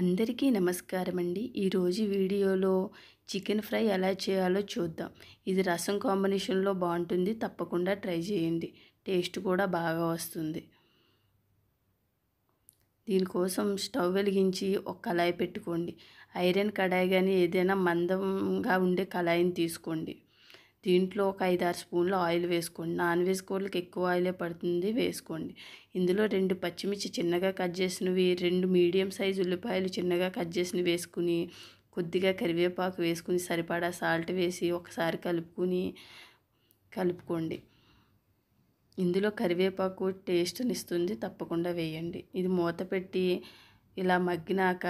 అందరికీ నమస్కారం అండి ఈరోజు వీడియోలో చికెన్ ఫ్రై ఎలా చేయాలో చూద్దాం ఇది రసం కాంబినేషన్లో బాగుంటుంది తప్పకుండా ట్రై చేయండి టేస్ట్ కూడా బాగా వస్తుంది దీనికోసం స్టవ్ వెలిగించి ఒక కళాయి పెట్టుకోండి ఐరన్ కడాయి కానీ ఏదైనా మందంగా ఉండే కళాయిని తీసుకోండి దీంట్లో ఒక ఐదారు స్పూన్లు ఆయిల్ వేసుకోండి నాన్ వెజ్ కూరలకు ఎక్కువ ఆయిలే పడుతుంది వేసుకోండి ఇందులో రెండు పచ్చిమిర్చి చిన్నగా కట్ చేసినవి రెండు మీడియం సైజు ఉల్లిపాయలు చిన్నగా కట్ చేసినవి వేసుకుని కొద్దిగా కరివేపాకు వేసుకుని సరిపడా సాల్ట్ వేసి ఒకసారి కలుపుకుని కలుపుకోండి ఇందులో కరివేపాకు టేస్ట్ని ఇస్తుంది తప్పకుండా వేయండి ఇది మూత పెట్టి ఇలా మగ్గినాక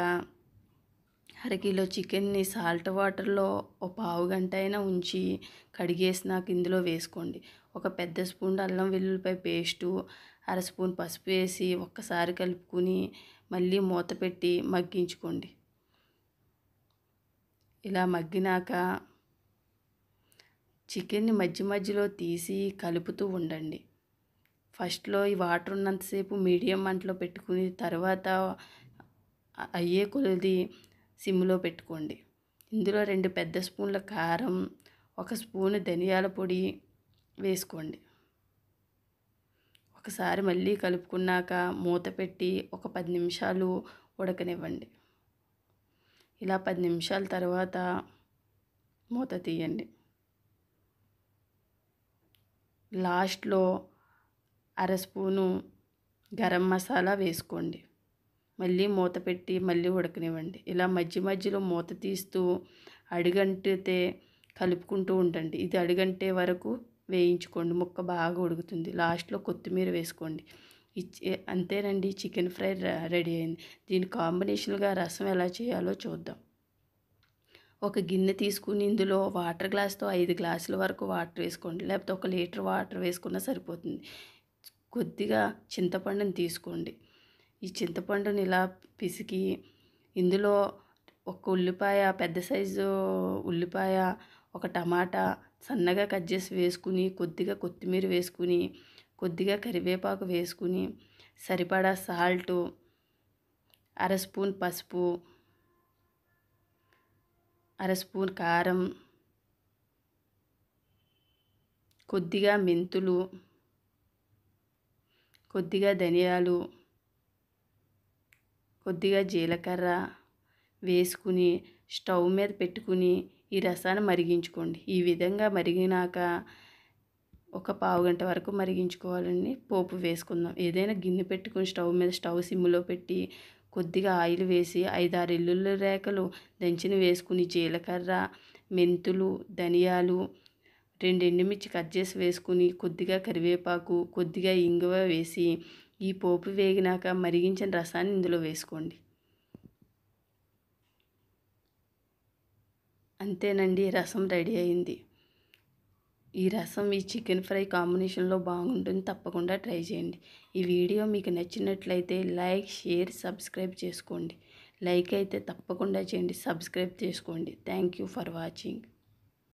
అరకిలో చికెన్ని సాల్ట్ వాటర్లో ఒక పావు గంట అయినా ఉంచి కడిగేసినాక ఇందులో వేసుకోండి ఒక పెద్ద స్పూన్ అల్లం వెల్లుల్లిపాయ పేస్టు అర స్పూన్ పసుపు వేసి ఒక్కసారి కలుపుకుని మళ్ళీ మూత పెట్టి మగ్గించుకోండి ఇలా మగ్గినాక చికెన్ని మధ్య మధ్యలో తీసి కలుపుతూ ఉండండి ఫస్ట్లో ఈ వాటర్ ఉన్నంతసేపు మీడియం మంటలో పెట్టుకుని తర్వాత అయ్యే కొలది సిమ్లో పెట్టుకోండి ఇందులో రెండు పెద్ద స్పూన్ల కారం ఒక స్పూన్ ధనియాల పొడి వేసుకోండి ఒకసారి మళ్ళీ కలుపుకున్నాక మూత పెట్టి ఒక పది నిమిషాలు ఉడకనివ్వండి ఇలా పది నిమిషాల తర్వాత మూత తీయండి లాస్ట్లో అర స్పూను గరం మసాలా వేసుకోండి మళ్ళీ మూత పెట్టి మళ్ళీ ఉడకనివ్వండి ఇలా మధ్య మధ్యలో మూత తీస్తూ అడిగంటితే కలుపుకుంటూ ఉండండి ఇది అడుగంటే వరకు వేయించుకోండి ముక్క బాగా ఉడుకుతుంది లాస్ట్లో కొత్తిమీర వేసుకోండి ఇచ్చే అంతేనండి చికెన్ ఫ్రై రెడీ అయింది దీని కాంబినేషన్గా రసం ఎలా చేయాలో చూద్దాం ఒక గిన్నె తీసుకుని ఇందులో వాటర్ గ్లాస్తో ఐదు గ్లాసుల వరకు వాటర్ వేసుకోండి లేకపోతే ఒక లీటర్ వాటర్ వేసుకున్నా సరిపోతుంది కొద్దిగా చింతపండుని తీసుకోండి ఈ చింతపండుని ఇలా పిసికి ఇందులో ఒక ఉల్లిపాయ పెద్ద సైజు ఉల్లిపాయ ఒక టమాటా సన్నగా కట్ చేసి వేసుకుని కొద్దిగా కొత్తిమీర వేసుకుని కొద్దిగా కరివేపాకు వేసుకుని సరిపడా సాల్టు అర స్పూన్ పసుపు అర స్పూన్ కారం కొద్దిగా మెంతులు కొద్దిగా ధనియాలు కొద్దిగా జీలకర్ర వేసుకుని స్టవ్ మీద పెట్టుకుని ఈ రసాన్ని మరిగించుకోండి ఈ విధంగా మరిగినాక ఒక పావు గంట వరకు మరిగించుకోవాలండి పోపు వేసుకుందాం ఏదైనా గిన్నె పెట్టుకుని స్టవ్ మీద స్టవ్ సిమ్లో పెట్టి కొద్దిగా ఆయిల్ వేసి ఐదారు ఇల్లుల రేఖలు దంచిన వేసుకుని జీలకర్ర మెంతులు ధనియాలు రెండు ఎండుమిర్చి కట్ చేసి వేసుకుని కొద్దిగా కరివేపాకు కొద్దిగా ఇంగువ వేసి ఈ పోపు వేగినాక మరిగించిన రసాన్ని ఇందులో వేసుకోండి అంతేనండి రసం రెడీ అయింది ఈ రసం ఈ చికెన్ ఫ్రై కాంబినేషన్లో బాగుంటుంది తప్పకుండా ట్రై చేయండి ఈ వీడియో మీకు నచ్చినట్లయితే లైక్ షేర్ సబ్స్క్రైబ్ చేసుకోండి లైక్ అయితే తప్పకుండా చేయండి సబ్స్క్రైబ్ చేసుకోండి థ్యాంక్ యూ ఫర్ వాచింగ్